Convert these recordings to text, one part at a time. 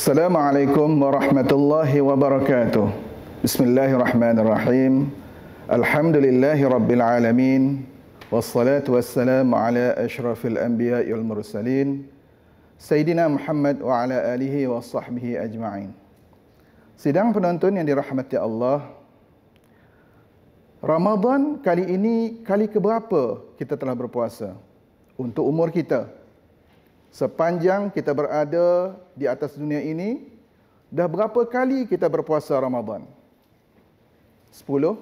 السلام عليكم ورحمة الله وبركاته بسم الله الرحمن الرحيم الحمد لله رب العالمين والصلاة والسلام على أشرف الأنبياء والمرسلين سيدنا محمد وعلى آله وصحبه أجمعين Sidang penonton yang dirahmati Allah Ramadan kali ini kali keberapa kita telah berpuasa untuk umur kita sepanjang kita berada di atas dunia ini, dah berapa kali kita berpuasa Ramadan? 10,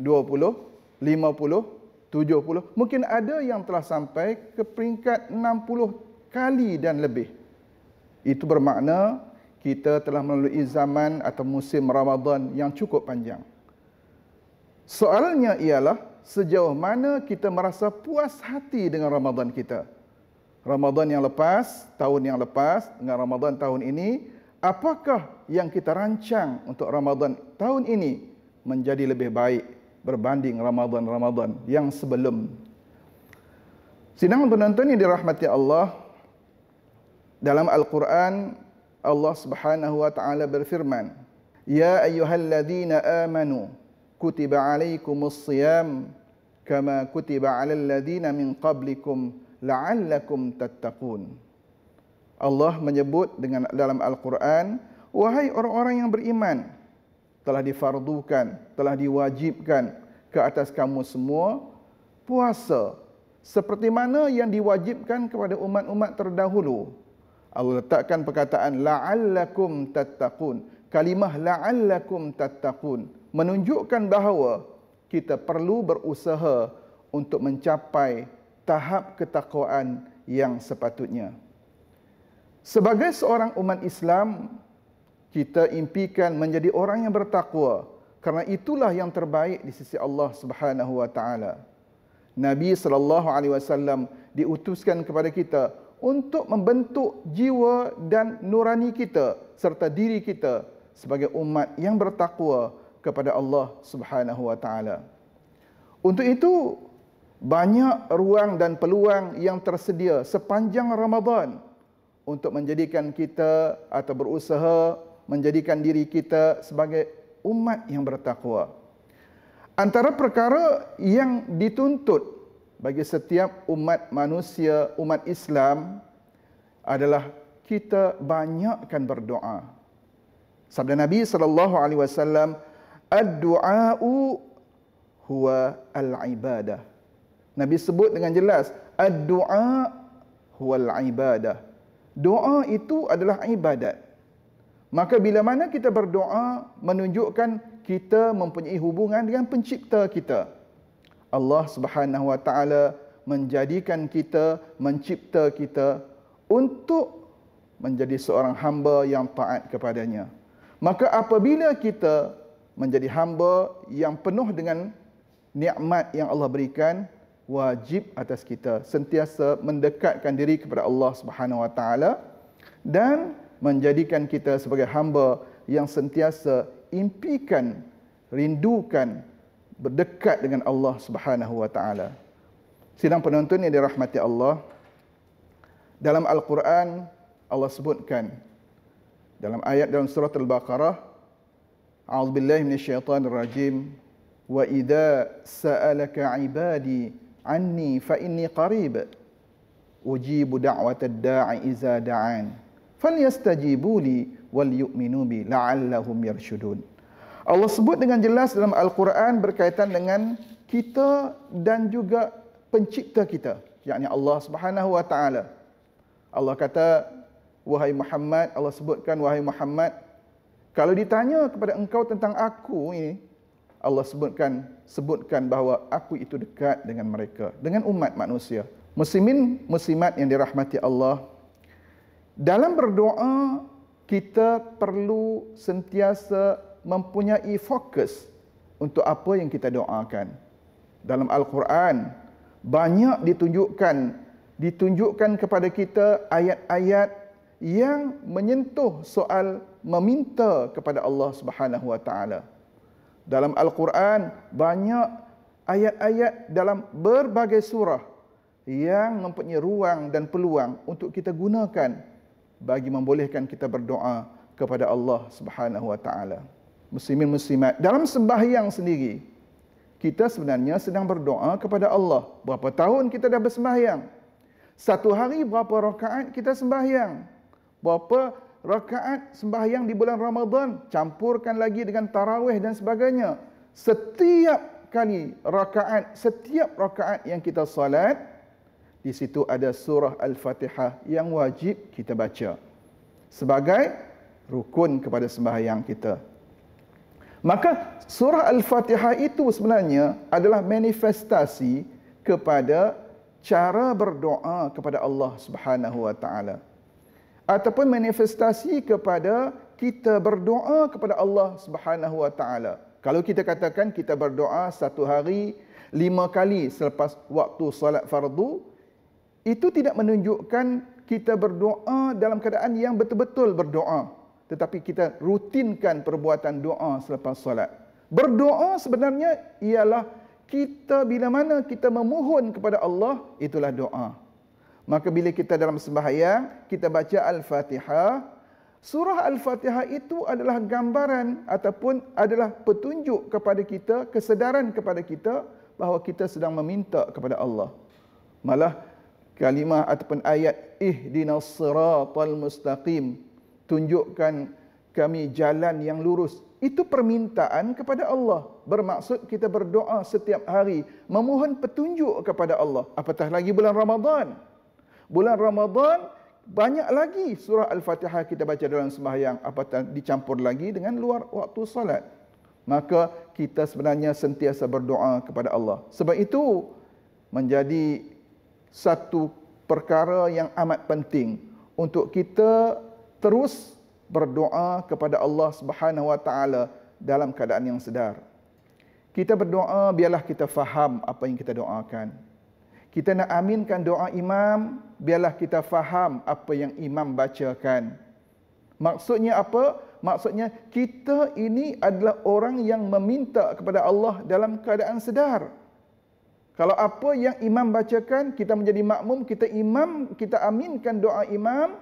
20, 50, 70. Mungkin ada yang telah sampai ke peringkat 60 kali dan lebih. Itu bermakna kita telah melalui zaman atau musim Ramadan yang cukup panjang. Soalnya ialah sejauh mana kita merasa puas hati dengan Ramadan kita. Ramadan yang lepas, tahun yang lepas dengan Ramadan tahun ini, apakah yang kita rancang untuk Ramadan tahun ini menjadi lebih baik berbanding Ramadan-Ramadan yang sebelum? Sinang penonton yang dirahmati Allah, dalam Al-Quran Allah Subhanahu wa taala berfirman, "Ya ayyuhalladzina amanu, kutiba 'alaikumus-siyam kama kutiba 'alal min qablikum" la'allakum tattaqun. Allah menyebut dengan dalam Al-Quran, wahai orang-orang yang beriman, telah difardukan, telah diwajibkan ke atas kamu semua puasa seperti mana yang diwajibkan kepada umat-umat terdahulu. Allah letakkan perkataan la'allakum tattaqun. Kalimah la'allakum tattaqun menunjukkan bahawa kita perlu berusaha untuk mencapai tahap ketakwaan yang sepatutnya. Sebagai seorang umat Islam, kita impikan menjadi orang yang bertakwa kerana itulah yang terbaik di sisi Allah Subhanahu wa taala. Nabi sallallahu alaihi wasallam diutuskan kepada kita untuk membentuk jiwa dan nurani kita serta diri kita sebagai umat yang bertakwa kepada Allah Subhanahu wa taala. Untuk itu, banyak ruang dan peluang yang tersedia sepanjang Ramadan untuk menjadikan kita atau berusaha menjadikan diri kita sebagai umat yang bertakwa. Antara perkara yang dituntut bagi setiap umat manusia, umat Islam adalah kita banyakkan berdoa. Sabda Nabi sallallahu alaihi wasallam, "Ad-du'a huwa al-ibadah." Nabi sebut dengan jelas, "Ad-du'a huwal ibadah." Doa itu adalah ibadat. Maka bila mana kita berdoa menunjukkan kita mempunyai hubungan dengan pencipta kita. Allah Subhanahu wa taala menjadikan kita, mencipta kita untuk menjadi seorang hamba yang taat kepadanya. Maka apabila kita menjadi hamba yang penuh dengan nikmat yang Allah berikan, wajib atas kita sentiasa mendekatkan diri kepada Allah Subhanahu Wa Taala dan menjadikan kita sebagai hamba yang sentiasa impikan, rindukan berdekat dengan Allah Subhanahu Wa Taala. Sidang penonton yang dirahmati Allah. Dalam Al-Quran Allah sebutkan dalam ayat dalam surah Al-Baqarah A'udzubillahi minasyaitonirrajim rajim. idza sa'alaka 'ibadi anni fa inni qarib ujibu da'watad da'i iza da'an falyastajibu li wal yu'minu bi la'allahum yarshudun Allah sebut dengan jelas dalam al-Quran berkaitan dengan kita dan juga pencipta kita yakni Allah Subhanahu wa taala Allah kata wahai Muhammad Allah sebutkan wahai Muhammad kalau ditanya kepada engkau tentang aku ini Allah sebutkan sebutkan bahawa aku itu dekat dengan mereka dengan umat manusia muslimin muslimat yang dirahmati Allah dalam berdoa kita perlu sentiasa mempunyai fokus untuk apa yang kita doakan dalam al-Quran banyak ditunjukkan ditunjukkan kepada kita ayat-ayat yang menyentuh soal meminta kepada Allah Subhanahu wa taala dalam Al-Quran banyak ayat-ayat dalam berbagai surah yang mempunyai ruang dan peluang untuk kita gunakan bagi membolehkan kita berdoa kepada Allah Subhanahu wa taala. Muslimin muslimat, dalam sembahyang sendiri kita sebenarnya sedang berdoa kepada Allah. Berapa tahun kita dah bersembahyang? Satu hari berapa rakaat kita sembahyang? Berapa rakaat sembahyang di bulan Ramadan campurkan lagi dengan tarawih dan sebagainya setiap kali rakaat setiap rakaat yang kita salat di situ ada surah al-fatihah yang wajib kita baca sebagai rukun kepada sembahyang kita maka surah al-fatihah itu sebenarnya adalah manifestasi kepada cara berdoa kepada Allah Subhanahu wa taala ataupun manifestasi kepada kita berdoa kepada Allah Subhanahu Wa Taala. Kalau kita katakan kita berdoa satu hari lima kali selepas waktu salat fardu, itu tidak menunjukkan kita berdoa dalam keadaan yang betul-betul berdoa. Tetapi kita rutinkan perbuatan doa selepas salat. Berdoa sebenarnya ialah kita bila mana kita memohon kepada Allah, itulah doa. Maka bila kita dalam sembahyang, kita baca Al-Fatihah. Surah Al-Fatihah itu adalah gambaran ataupun adalah petunjuk kepada kita, kesedaran kepada kita bahawa kita sedang meminta kepada Allah. Malah kalimah ataupun ayat ihdinas siratal mustaqim tunjukkan kami jalan yang lurus. Itu permintaan kepada Allah. Bermaksud kita berdoa setiap hari memohon petunjuk kepada Allah. Apatah lagi bulan Ramadan. Bulan Ramadan banyak lagi surah Al-Fatihah kita baca dalam sembahyang apatah dicampur lagi dengan luar waktu salat. Maka kita sebenarnya sentiasa berdoa kepada Allah. Sebab itu menjadi satu perkara yang amat penting untuk kita terus berdoa kepada Allah Subhanahu wa taala dalam keadaan yang sedar. Kita berdoa biarlah kita faham apa yang kita doakan. Kita nak aminkan doa imam biarlah kita faham apa yang imam bacakan. Maksudnya apa? Maksudnya kita ini adalah orang yang meminta kepada Allah dalam keadaan sedar. Kalau apa yang imam bacakan, kita menjadi makmum, kita imam, kita aminkan doa imam,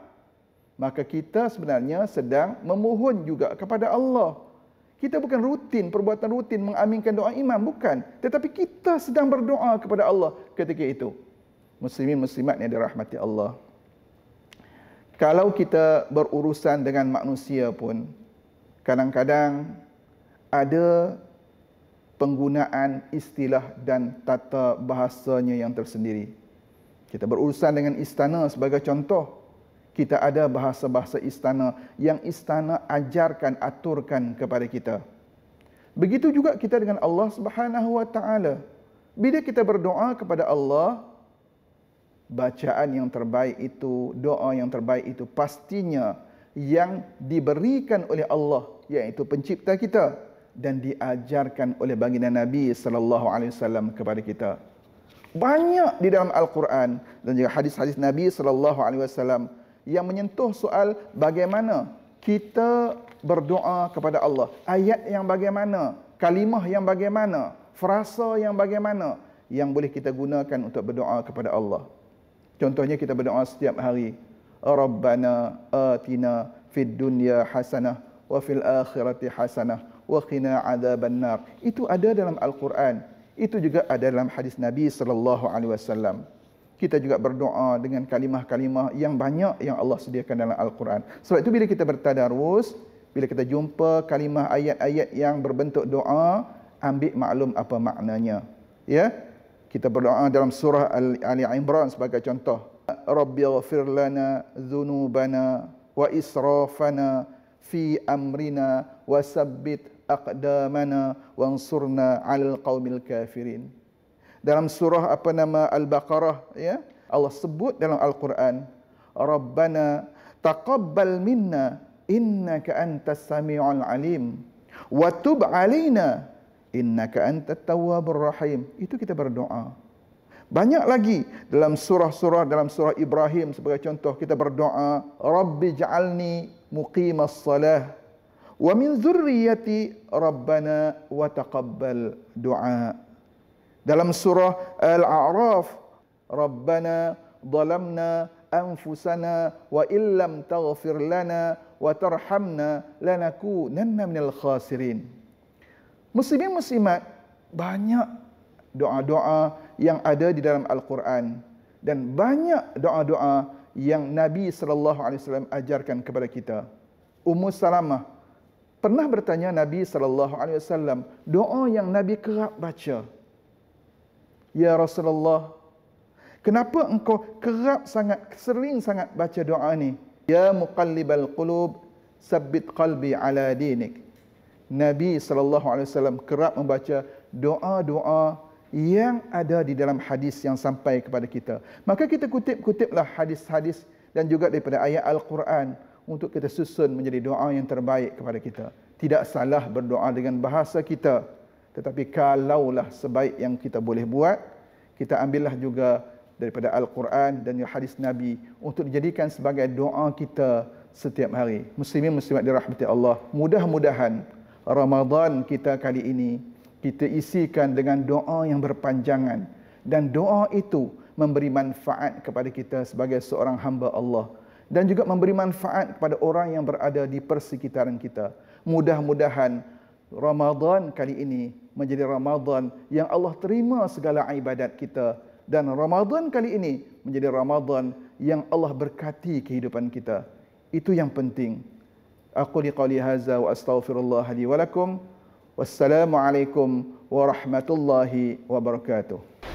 maka kita sebenarnya sedang memohon juga kepada Allah. Kita bukan rutin, perbuatan rutin mengaminkan doa imam, bukan. Tetapi kita sedang berdoa kepada Allah ketika itu muslimin muslimat yang dirahmati Allah. Kalau kita berurusan dengan manusia pun kadang-kadang ada penggunaan istilah dan tata bahasanya yang tersendiri. Kita berurusan dengan istana sebagai contoh, kita ada bahasa-bahasa istana yang istana ajarkan aturkan kepada kita. Begitu juga kita dengan Allah Subhanahu wa taala. Bila kita berdoa kepada Allah, bacaan yang terbaik itu, doa yang terbaik itu pastinya yang diberikan oleh Allah iaitu pencipta kita dan diajarkan oleh baginda Nabi sallallahu alaihi wasallam kepada kita. Banyak di dalam Al-Quran dan juga hadis-hadis Nabi sallallahu alaihi wasallam yang menyentuh soal bagaimana kita berdoa kepada Allah. Ayat yang bagaimana, kalimah yang bagaimana, frasa yang bagaimana yang boleh kita gunakan untuk berdoa kepada Allah. Contohnya kita berdoa setiap hari. Rabbana atina fid dunya hasanah wa fil akhirati hasanah wa qina adzaban Itu ada dalam Al-Quran. Itu juga ada dalam hadis Nabi sallallahu alaihi wasallam. Kita juga berdoa dengan kalimah-kalimah yang banyak yang Allah sediakan dalam Al-Quran. Sebab itu bila kita bertadarus, bila kita jumpa kalimah ayat-ayat yang berbentuk doa, ambil maklum apa maknanya. Ya, kita berdoa dalam surah Ali Imran sebagai contoh. Rabbi ighfir lana dhunubana wa israfana fi amrina wa sabbit aqdamana wa ansurna 'alal qaumil kafirin. Dalam surah apa nama Al-Baqarah ya Allah sebut dalam Al-Quran Rabbana taqabbal minna innaka antas samiul alim wa tub Inna ka anta tawabur rahim itu kita berdoa banyak lagi dalam surah-surah dalam surah Ibrahim sebagai contoh kita berdoa rabbi ja'alni muqimas salah wa min zurriyyati rabbana wa taqabbal du'a dalam surah al-a'raf rabbana zalamna anfusana wa illam taghfir lana wa tarhamna lanakunanna minal khasirin Muslimin muslimat banyak doa-doa yang ada di dalam Al-Quran dan banyak doa-doa yang Nabi sallallahu alaihi wasallam ajarkan kepada kita. Ummu Salamah pernah bertanya Nabi sallallahu alaihi wasallam doa yang Nabi kerap baca. Ya Rasulullah, kenapa engkau kerap sangat sering sangat baca doa ni? Ya muqallibal qulub, sabbit qalbi ala dinik. Nabi sallallahu alaihi wasallam kerap membaca doa-doa yang ada di dalam hadis yang sampai kepada kita. Maka kita kutip-kutiplah hadis-hadis dan juga daripada ayat al-Quran untuk kita susun menjadi doa yang terbaik kepada kita. Tidak salah berdoa dengan bahasa kita, tetapi kalaulah sebaik yang kita boleh buat, kita ambillah juga daripada al-Quran dan hadis Nabi untuk dijadikan sebagai doa kita setiap hari. Muslimin muslimat dirahmati Allah. Mudah-mudahan Ramadan kita kali ini kita isikan dengan doa yang berpanjangan dan doa itu memberi manfaat kepada kita sebagai seorang hamba Allah dan juga memberi manfaat kepada orang yang berada di persekitaran kita. Mudah-mudahan Ramadan kali ini menjadi Ramadan yang Allah terima segala ibadat kita dan Ramadan kali ini menjadi Ramadan yang Allah berkati kehidupan kita. Itu yang penting. أقول قولي هذا وأستغفر الله لي ولكم والسلام عليكم ورحمة الله وبركاته